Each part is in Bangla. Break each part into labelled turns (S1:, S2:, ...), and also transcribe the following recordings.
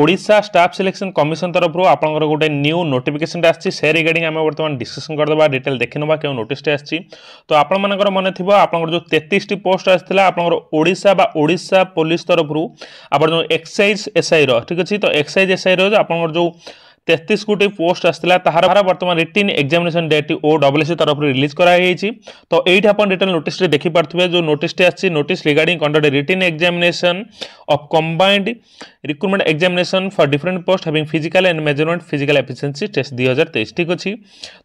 S1: ওড়িশা স্টাফ সিলেকশন কমিশন তরফর আপনার গোটে নিউ নোটিফিকেসনটা আসছে সে রিগার্ডিং আমি বর্তমানে ডিসকসন করেদেবা ডিটেল দেখে নেবা কেউ নোটিসটা আসছে তো আপনার মনে থাকবে আপনার যে তেত্রিশটি পোস্ট আসছিল আপনার ওড়িশা বা ওড়িশা পুলিশ তরফর আপনার যে এক্সাইজ এসআইর ঠিক আছে তো এক্সাইজ এসআইর আপনার যে তেত্রিশ গোটি পোস্ট আসলে তাহার বর্তমান রিটিন এক্সামিনেসন ডেট ও ডবলসি তরফ রিলিজ করা হয়েছে তো এইটি আপনার রিটার্ন নোটিসটি দেখিপারে যে নোটিসটি আসছে notice regarding conduct written examination of combined recruitment examination for different post having physical and measurement physical efficiency test দুই হাজার তেইশ ঠিক আছে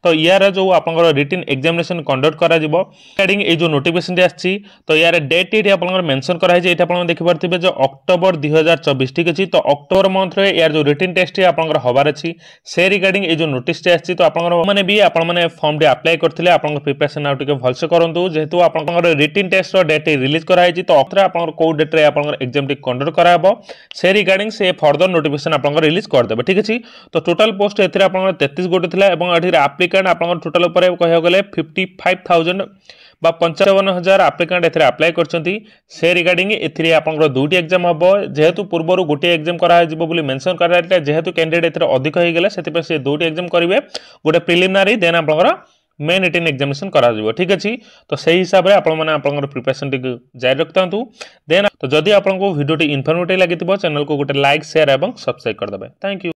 S1: তো ইয়ার যে আপনার রিটিন এক্সামিনেসন কন্ডক্ট করা রিগার্ডিং এই যে নোটিফিকেসনটি আসছে তো ইয়ার ডেট এটি আপনার মেনশন করা হয়েছে এটি আপনার দেখিপারে যে অক্টোবর দুই হাজার চবিশ ঠিক আছে তো অক্টোবর মন্থরে ইয়ার যে রিটিন টেস্টটি আপনার হবার আছে ଅଛି ସେ ରିଗାର୍ଡିଂ ଏଇ ଯେଉଁ ନୋଟିସ୍ଟି ଆସିଛି ତ ଆପଣଙ୍କର ମାନେ ବି ଆପଣମାନେ ଫର୍ମଟି ଆପ୍ଲାଏ କରିଥିଲେ ଆପଣଙ୍କ ପ୍ରିପାରେସନ୍ ଆଉ ଟିକେ ଭଲସେ କରନ୍ତୁ ଯେହେତୁ ଆପଣଙ୍କର ରିଟିନ୍ ଟେଷ୍ଟର ଡେଟ୍ ରିଲିଜ୍ କରାଯାଇଛି ତ ଅଥରେ ଆପଣଙ୍କର କେଉଁ ଡେଟ୍ରେ ଆପଣଙ୍କର ଏକ୍ଜାମ୍ଟି କଣ୍ଡକ୍ଟ କରାହେବ ସେ ରିଗାର୍ଡିଂ ସେ ଫର୍ଦର ନୋଟିଫିକେସନ୍ ଆପଣଙ୍କର ରିଲିଜ୍ କରିଦେବେ ଠିକ୍ ଅଛି ତ ଟୋଟାଲ୍ ପୋଷ୍ଟ ଏଥିରେ ଆପଣଙ୍କର ତେତିଶ ଗୋଟେ ଥିଲା ଏବଂ ଏଠିରେ ଆପ୍ଲିକାଣ୍ଟ ଆପଣଙ୍କର ଟୋଟାଲ୍ ଉପରେ କହିବାକୁ ଗଲେ ଫିଫ୍ଟି ଫାଇଭ୍ ଥାଉଜେଣ୍ଡ বা ପଞ୍ଚାବନ ହଜାର ଆପ୍ଲିକାଣ୍ଟ ଏଥିରେ ଆପ୍ଲାଏ କରିଛନ୍ତି ସେ ରିଗାର୍ଡିଂ ଏଥିରେ ଆପଣଙ୍କର ଦୁଇଟି ଏକ୍ଜାମ୍ ହେବ ଯେହେତୁ ପୂର୍ବରୁ ଗୋଟିଏ ଏକ୍ଜାମ୍ କରାଯିବ ବୋଲି ମେନସନ୍ କରାଯାଇଥିଲା ଯେହେତୁ କ୍ୟାଣ୍ଡିଡେଟ୍ ଏଥିରେ ଅଧିକ ହୋଇଗଲା ସେଥିପାଇଁ ସେ ଦୁଇଟି ଏକ୍ଜାମ୍ କରିବେ ଗୋଟେ ପ୍ରିଲିମିନାରୀ ଦେନ୍ ଆପଣଙ୍କର মেন রিটেন এক্সামিনেসন করা যাব ঠিক আছে তো সেই হিসাবে আপনার আপনার প্রিপারেসনটি জারি রাখতু দেন তো যদি আপনার ভিডিওটি ইনফর্মেটিভ লাগি চ্যানেল গোটে লাইক সেয়ার এবং সবসক্রাইব করেদেবে থ্যাংক ইউ